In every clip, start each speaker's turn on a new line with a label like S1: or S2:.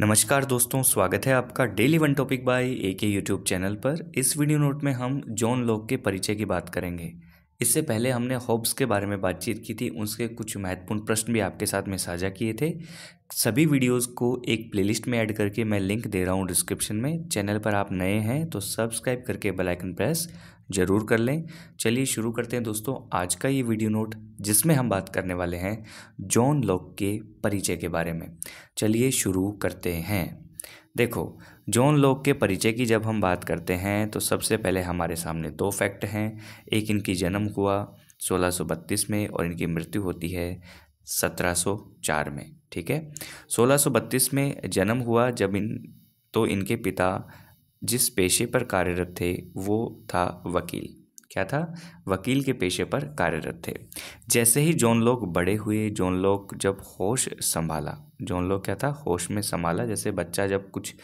S1: नमस्कार दोस्तों स्वागत है आपका daily one topic by A K YouTube channel पर इस वीडियो नोट में हम जॉन लॉक के परिचय की बात करेंगे इससे पहले हमने होब्स के बारे में बातचीत की थी उसके कुछ महत्वपूर्ण प्रश्न भी आपके साथ में साझा किए थे सभी वीडियोस को एक प्लेलिस्ट में ऐड करके मैं लिंक दे रहा हूँ डिस्क्रिप्शन में चैनल पर आप नए हैं तो सब्सक्राइब करके बेलाइकन प्रेस ज़रूर कर लें चलिए शुरू करते हैं दोस्तों आज का ये वीडियो नोट जिसमें हम बात करने वाले हैं जॉन लॉक के परिचय के बारे में चलिए शुरू करते हैं देखो जॉन लॉक के परिचय की जब हम बात करते हैं तो सबसे पहले हमारे सामने दो फैक्ट हैं एक इनकी जन्म हुआ 1632 में और इनकी मृत्यु होती है 1704 में ठीक है 1632 में जन्म हुआ जब इन तो इनके पिता जिस पेशे पर कार्यरत थे वो था वकील क्या था वकील के पेशे पर कार्यरत थे जैसे ही जोन लोग बड़े हुए जोन लोग जब होश संभाला जोन लोग क्या था होश में संभाला जैसे बच्चा जब कुछ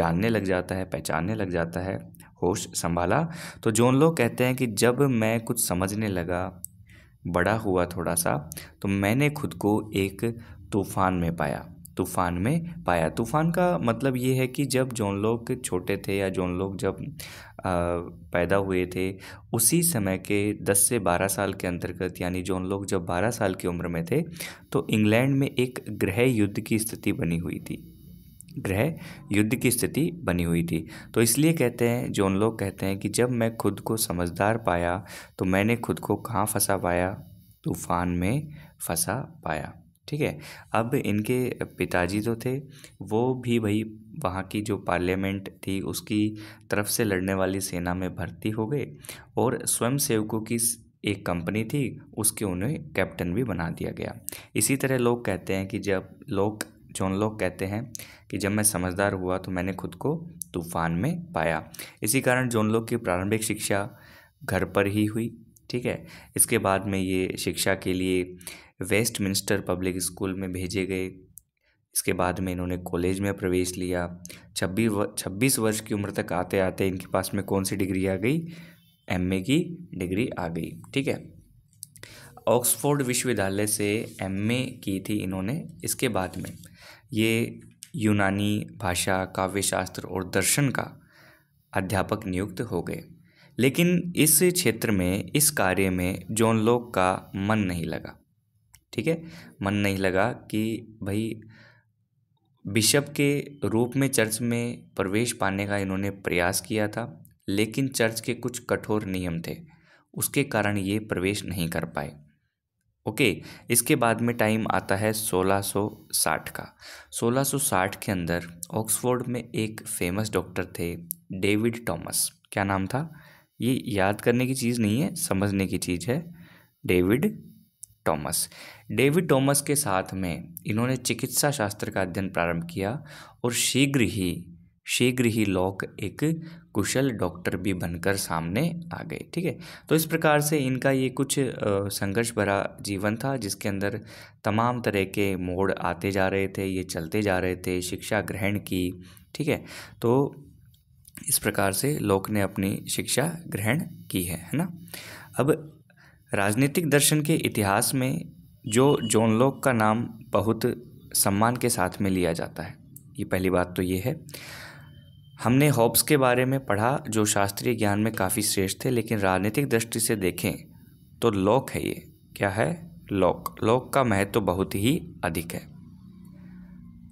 S1: जानने लग जाता है पहचानने लग जाता है होश संभाला तो जोन लोग कहते हैं कि जब मैं कुछ समझने लगा बड़ा हुआ थोड़ा सा तो मैंने खुद को एक तूफ़ान में पाया तूफ़ान में पाया तूफ़ान का मतलब ये है कि जब जौन लोग छोटे थे या जौन लोग जब पैदा हुए थे उसी समय के 10 से 12 साल के अंतर्गत यानी जौन लोग जब 12 साल की उम्र में थे तो इंग्लैंड में एक गृह युद्ध की स्थिति बनी हुई थी ग्रह युद्ध की स्थिति बनी हुई थी तो इसलिए कहते हैं जो उन लोग कहते हैं कि जब मैं खुद को समझदार पाया तो मैंने खुद को कहाँ फंसा पाया तूफान में फंसा पाया ठीक है अब इनके पिताजी जो थे वो भी भाई वहाँ की जो पार्लियामेंट थी उसकी तरफ से लड़ने वाली सेना में भर्ती हो गए और स्वयं सेवकों की एक कंपनी थी उसके उन्हें कैप्टन भी बना दिया गया इसी तरह लोग कहते हैं कि जब लोग जॉन लोग कहते हैं कि जब मैं समझदार हुआ तो मैंने खुद को तूफान में पाया इसी कारण जॉन लोग की प्रारंभिक शिक्षा घर पर ही हुई ठीक है इसके बाद में ये शिक्षा के लिए वेस्टमिंस्टर पब्लिक स्कूल में भेजे गए इसके बाद में इन्होंने कॉलेज में प्रवेश लिया छब्बीस छब्बीस वर्ष की उम्र तक आते आते इनके पास में कौन सी डिग्री आ गई एमए की डिग्री आ गई ठीक है ऑक्सफोर्ड विश्वविद्यालय से एमए की थी इन्होंने इसके बाद में ये यूनानी भाषा काव्यशास्त्र और दर्शन का अध्यापक नियुक्त हो गए लेकिन इस क्षेत्र में इस कार्य में जॉन लोक का मन नहीं लगा ठीक है मन नहीं लगा कि भाई बिशप के रूप में चर्च में प्रवेश पाने का इन्होंने प्रयास किया था लेकिन चर्च के कुछ कठोर नियम थे उसके कारण ये प्रवेश नहीं कर पाए ओके इसके बाद में टाइम आता है 1660 का 1660 के अंदर ऑक्सफोर्ड में एक फेमस डॉक्टर थे डेविड टॉमस क्या नाम था ये याद करने की चीज़ नहीं है समझने की चीज़ है डेविड टॉमस डेविड टॉमस के साथ में इन्होंने चिकित्सा शास्त्र का अध्ययन प्रारंभ किया और शीघ्र ही शीघ्र ही लॉक एक कुशल डॉक्टर भी बनकर सामने आ गए ठीक है तो इस प्रकार से इनका ये कुछ संघर्ष भरा जीवन था जिसके अंदर तमाम तरह के मोड़ आते जा रहे थे ये चलते जा रहे थे शिक्षा ग्रहण की ठीक है तो इस प्रकार से लोक ने अपनी शिक्षा ग्रहण की है है ना अब राजनीतिक दर्शन के इतिहास में जो जॉन लॉक का नाम बहुत सम्मान के साथ में लिया जाता है ये पहली बात तो ये है हमने हॉब्स के बारे में पढ़ा जो शास्त्रीय ज्ञान में काफ़ी श्रेष्ठ थे लेकिन राजनीतिक दृष्टि से देखें तो लॉक है ये क्या है लॉक लॉक का महत्व तो बहुत ही अधिक है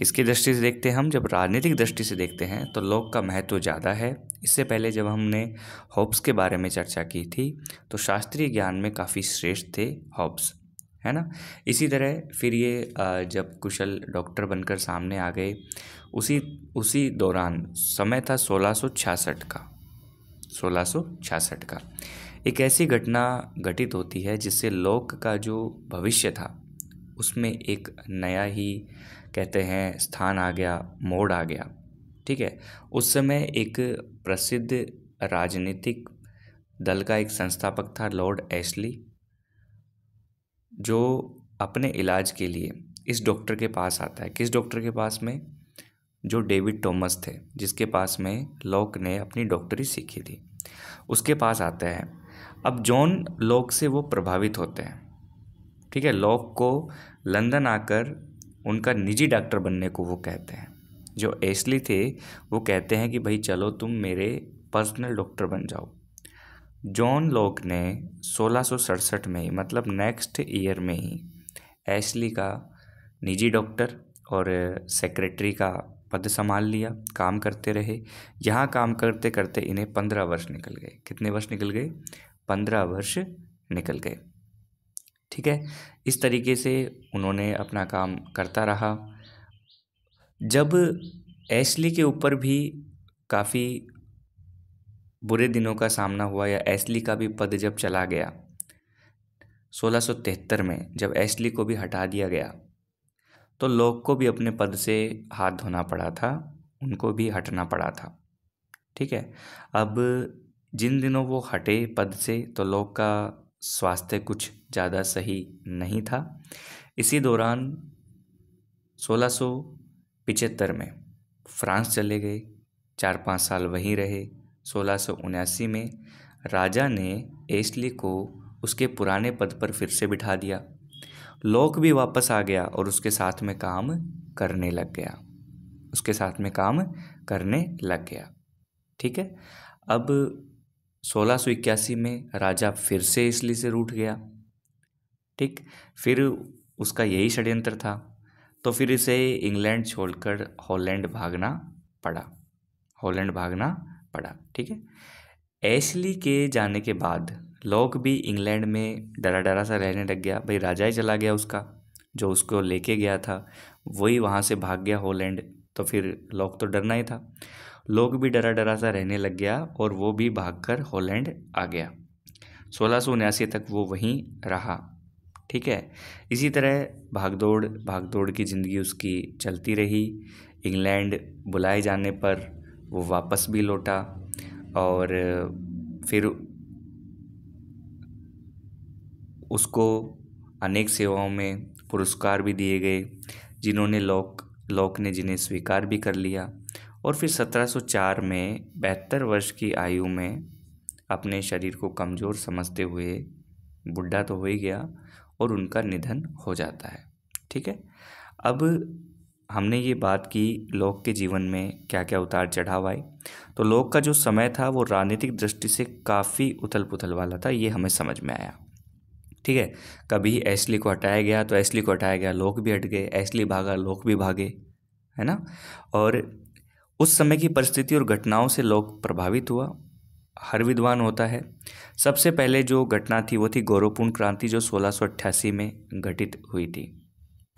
S1: किसकी दृष्टि से देखते हैं हम जब राजनीतिक दृष्टि से देखते हैं तो लोक का महत्व ज़्यादा है इससे पहले जब हमने हॉब्स के बारे में चर्चा की थी तो शास्त्रीय ज्ञान में काफ़ी श्रेष्ठ थे हॉब्स है ना इसी तरह फिर ये जब कुशल डॉक्टर बनकर सामने आ गए उसी उसी दौरान समय था सोलह का सोलह का एक ऐसी घटना घटित होती है जिससे लोक का जो भविष्य था उसमें एक नया ही कहते हैं स्थान आ गया मोड़ आ गया ठीक है उस समय एक प्रसिद्ध राजनीतिक दल का एक संस्थापक था लॉर्ड एशली जो अपने इलाज के लिए इस डॉक्टर के पास आता है किस डॉक्टर के पास में जो डेविड टॉमस थे जिसके पास में लॉक ने अपनी डॉक्टरी सीखी थी उसके पास आता है अब जॉन लॉक से वो प्रभावित होते हैं ठीक है लॉक को लंदन आकर उनका निजी डॉक्टर बनने को वो कहते हैं जो एसली थे वो कहते हैं कि भाई चलो तुम मेरे पर्सनल डॉक्टर बन जाओ जॉन लॉक ने सोलह में ही मतलब नेक्स्ट ईयर में ही एसली का निजी डॉक्टर और सेक्रेटरी का पद संभाल लिया काम करते रहे यहाँ काम करते करते इन्हें पंद्रह वर्ष निकल गए कितने वर्ष निकल गए पंद्रह वर्ष निकल गए ठीक है इस तरीके से उन्होंने अपना काम करता रहा जब एशली के ऊपर भी काफ़ी बुरे दिनों का सामना हुआ या एशली का भी पद जब चला गया 1673 में जब एशली को भी हटा दिया गया तो लोग को भी अपने पद से हाथ धोना पड़ा था उनको भी हटना पड़ा था ठीक है अब जिन दिनों वो हटे पद से तो लोग का स्वास्थ्य कुछ ज़्यादा सही नहीं था इसी दौरान सोलह में फ्रांस चले गए चार पाँच साल वहीं रहे सोलह में राजा ने एस्ली को उसके पुराने पद पर फिर से बिठा दिया लोक भी वापस आ गया और उसके साथ में काम करने लग गया उसके साथ में काम करने लग गया ठीक है अब सोलह सौ इक्यासी में राजा फिर से इसलिए से रूठ गया ठीक फिर उसका यही षड्यंत्र था तो फिर इसे इंग्लैंड छोड़कर हॉलैंड भागना पड़ा हॉलैंड भागना पड़ा ठीक है एशली के जाने के बाद लॉक भी इंग्लैंड में डरा डरा सा रहने लग गया भाई राजा ही चला गया उसका जो उसको लेके गया था वही वहाँ से भाग गया हॉलैंड तो फिर लॉक तो डरना ही था लोग भी डरा डरा सा रहने लग गया और वो भी भागकर हॉलैंड आ गया सोलह तक वो वहीं रहा ठीक है इसी तरह भागदौड़ भागदौड़ की ज़िंदगी उसकी चलती रही इंग्लैंड बुलाए जाने पर वो वापस भी लौटा और फिर उसको अनेक सेवाओं में पुरस्कार भी दिए गए जिन्होंने लोक लोक ने जिन्हें स्वीकार भी कर लिया और फिर 1704 में बहत्तर वर्ष की आयु में अपने शरीर को कमज़ोर समझते हुए बुढ़ा तो हो ही गया और उनका निधन हो जाता है ठीक है अब हमने ये बात की लोक के जीवन में क्या क्या उतार चढ़ाव आए तो लोक का जो समय था वो राजनीतिक दृष्टि से काफ़ी उथल पुथल वाला था ये हमें समझ में आया ठीक है कभी एसली को हटाया गया तो एसली को हटाया गया लोक भी हट गए एसली भागा लोक भी भागे है ना और उस समय की परिस्थिति और घटनाओं से लोग प्रभावित हुआ हर विद्वान होता है सबसे पहले जो घटना थी वो थी गौरवपूर्ण क्रांति जो सोलह में घटित हुई थी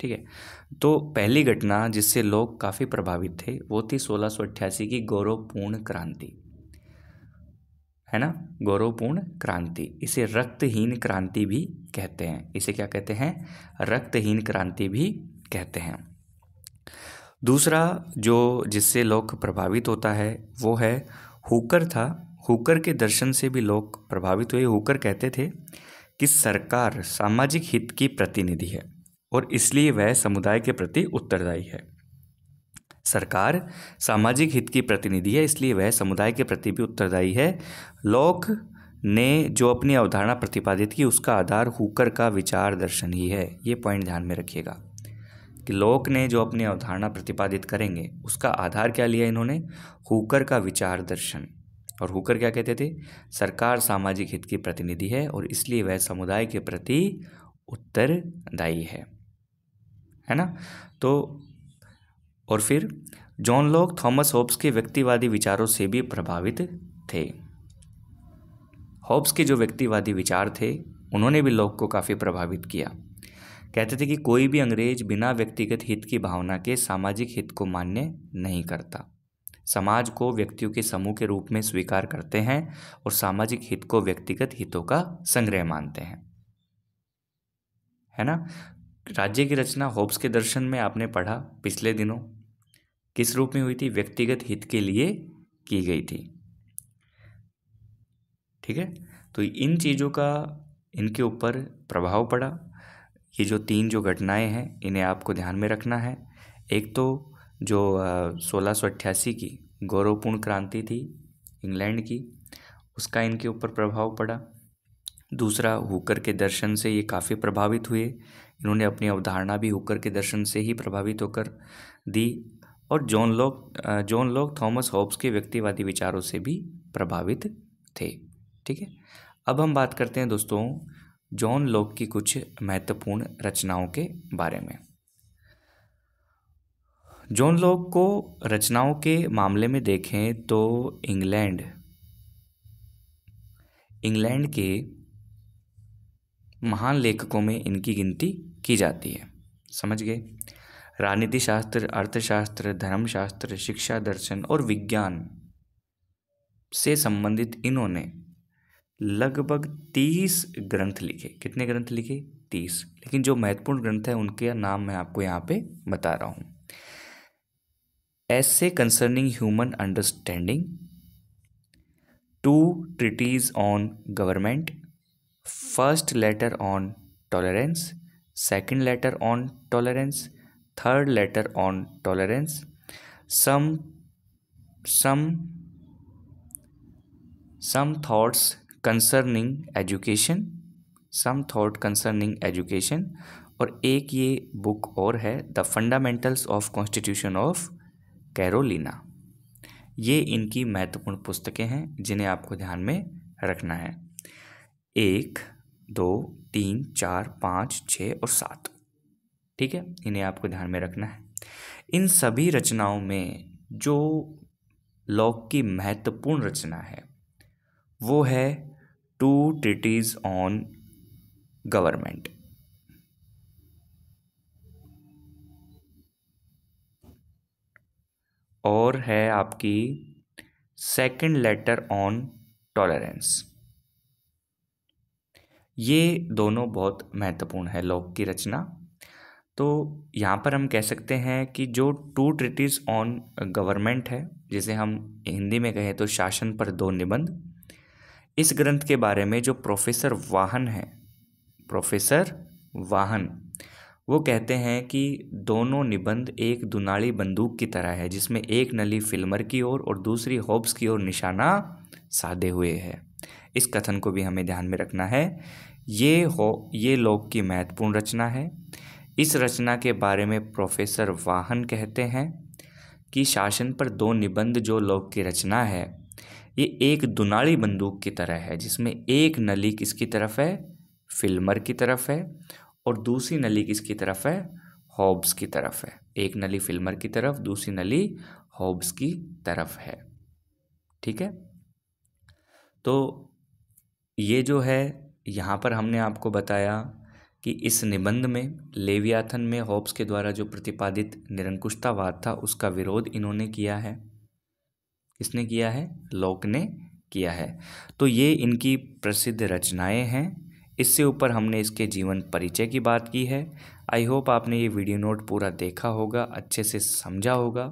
S1: ठीक है तो पहली घटना जिससे लोग काफ़ी प्रभावित थे वो थी सोलह की गौरवपूर्ण क्रांति है ना गौरवपूर्ण क्रांति इसे रक्तहीन क्रांति भी कहते हैं इसे क्या कहते हैं रक्तहीन क्रांति भी कहते हैं दूसरा जो जिससे लोग प्रभावित होता है वो है हुकर था हुकर के दर्शन से भी लोग प्रभावित हुए हुकर कहते थे कि सरकार सामाजिक हित की प्रतिनिधि है और इसलिए वह समुदाय के प्रति उत्तरदायी है सरकार सामाजिक हित की प्रतिनिधि है इसलिए वह समुदाय के प्रति भी उत्तरदायी है लोक ने जो अपनी अवधारणा प्रतिपादित की उसका आधार हुकर का विचार दर्शन ही है ये पॉइंट ध्यान में रखिएगा कि लोक ने जो अपनी अवधारणा प्रतिपादित करेंगे उसका आधार क्या लिया इन्होंने हुकर का विचार दर्शन और हुकर क्या कहते थे सरकार सामाजिक हित की प्रतिनिधि है और इसलिए वह समुदाय के प्रति उत्तरदायी है है ना तो और फिर जॉन लॉक थॉमस होब्स के व्यक्तिवादी विचारों से भी प्रभावित थे होब्स के जो व्यक्तिवादी विचार थे उन्होंने भी लोक को काफ़ी प्रभावित किया कहते थे कि कोई भी अंग्रेज बिना व्यक्तिगत हित की भावना के सामाजिक हित को मान्य नहीं करता समाज को व्यक्तियों के समूह के रूप में स्वीकार करते हैं और सामाजिक हित को व्यक्तिगत हितों का संग्रह मानते हैं है ना राज्य की रचना होब्स के दर्शन में आपने पढ़ा पिछले दिनों किस रूप में हुई थी व्यक्तिगत हित के लिए की गई थी ठीक है तो इन चीज़ों का इनके ऊपर प्रभाव पड़ा ये जो तीन जो घटनाएं हैं इन्हें आपको ध्यान में रखना है एक तो जो सोलह की गौरवपूर्ण क्रांति थी इंग्लैंड की उसका इनके ऊपर प्रभाव पड़ा दूसरा हुकर के दर्शन से ये काफ़ी प्रभावित हुए इन्होंने अपनी अवधारणा भी हुकर के दर्शन से ही प्रभावित होकर दी और John Locke John Locke Thomas Hobbes के व्यक्तिवादी विचारों से भी प्रभावित थे ठीक है अब हम बात करते हैं दोस्तों जॉन लॉक की कुछ महत्वपूर्ण रचनाओं के बारे में जॉन लॉक को रचनाओं के मामले में देखें तो इंग्लैंड इंग्लैंड के महान लेखकों में इनकी गिनती की जाती है समझ गए राजनीति शास्त्र अर्थशास्त्र धर्मशास्त्र शिक्षा दर्शन और विज्ञान से संबंधित इन्होंने लगभग तीस ग्रंथ लिखे कितने ग्रंथ लिखे तीस लेकिन जो महत्वपूर्ण ग्रंथ है उनके नाम मैं आपको यहाँ पे बता रहा हूँ essay concerning human understanding two treatises on government first letter on tolerance second letter on tolerance third letter on tolerance some some some thoughts concerning education some thought concerning education और एक ये बुक और है the fundamentals of constitution of Carolina ये इनकी महत्वपूर्ण पुस्तकें हैं जिन्हें आपको ध्यान में रखना है एक दो तीन चार पाँच छः और सात ठीक है इन्हें आपको ध्यान में रखना है इन सभी रचनाओं में जो लॉक की महत्वपूर्ण रचना है वो है टू ट्रिटीज ऑन गवर्नमेंट और है आपकी सेकंड लेटर ऑन टॉलरेंस ये दोनों बहुत महत्वपूर्ण है लॉक की रचना तो यहाँ पर हम कह सकते हैं कि जो टू ट्रिटीज़ ऑन गवर्नमेंट है जिसे हम हिंदी में कहें तो शासन पर दो निबंध इस ग्रंथ के बारे में जो प्रोफेसर वाहन हैं प्रोफेसर वाहन वो कहते हैं कि दोनों निबंध एक दुनाली बंदूक की तरह है जिसमें एक नली फिल्मर की ओर और, और दूसरी होब्स की ओर निशाना साधे हुए है इस कथन को भी हमें ध्यान में रखना है ये हो ये लोक की महत्वपूर्ण रचना है इस रचना के बारे में प्रोफेसर वाहन कहते हैं कि शासन पर दो निबंध जो लोक की रचना है ये एक दुनाड़ी बंदूक की तरह है जिसमें एक नली किसकी तरफ है फिल्मर की तरफ है और दूसरी नली किसकी तरफ है हॉब्स की तरफ है एक नली फिल्मर की तरफ दूसरी नली हॉब्स की तरफ है ठीक है तो ये जो है यहाँ पर हमने आपको बताया कि इस निबंध में लेवियाथन में हॉब्स के द्वारा जो प्रतिपादित निरंकुशतावाद था उसका विरोध इन्होंने किया है किसने किया है लोक ने किया है तो ये इनकी प्रसिद्ध रचनाएं हैं इससे ऊपर हमने इसके जीवन परिचय की बात की है आई होप आपने ये वीडियो नोट पूरा देखा होगा अच्छे से समझा होगा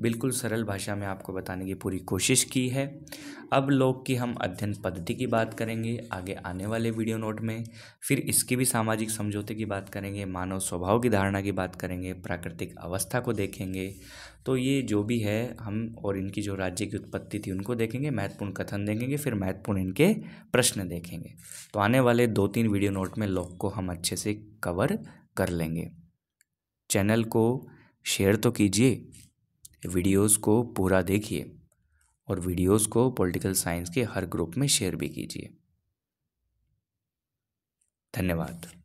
S1: बिल्कुल सरल भाषा में आपको बताने की पूरी कोशिश की है अब लोग की हम अध्ययन पद्धति की बात करेंगे आगे आने वाले वीडियो नोट में फिर इसकी भी सामाजिक समझौते की बात करेंगे मानव स्वभाव की धारणा की बात करेंगे प्राकृतिक अवस्था को देखेंगे तो ये जो भी है हम और इनकी जो राज्य की उत्पत्ति थी उनको देखेंगे महत्वपूर्ण कथन देखेंगे फिर महत्वपूर्ण इनके प्रश्न देखेंगे तो आने वाले दो तीन वीडियो नोट में लोग को हम अच्छे से कवर कर लेंगे चैनल को शेयर तो कीजिए वीडियोस को पूरा देखिए और वीडियोस को पॉलिटिकल साइंस के हर ग्रुप में शेयर भी कीजिए धन्यवाद